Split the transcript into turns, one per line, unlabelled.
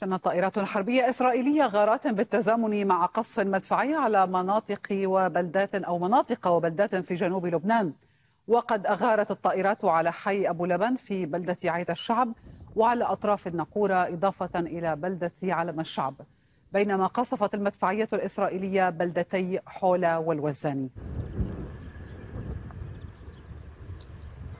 شنت طائرات حربية إسرائيلية غارات بالتزامن مع قصف مدفعي على مناطق وبلدات أو مناطق وبلدات في جنوب لبنان وقد أغارت الطائرات على حي أبو لبن في بلدة عيد الشعب وعلى أطراف النقورة إضافة إلى بلدة علم الشعب بينما قصفت المدفعية الإسرائيلية بلدتي حولا والوزاني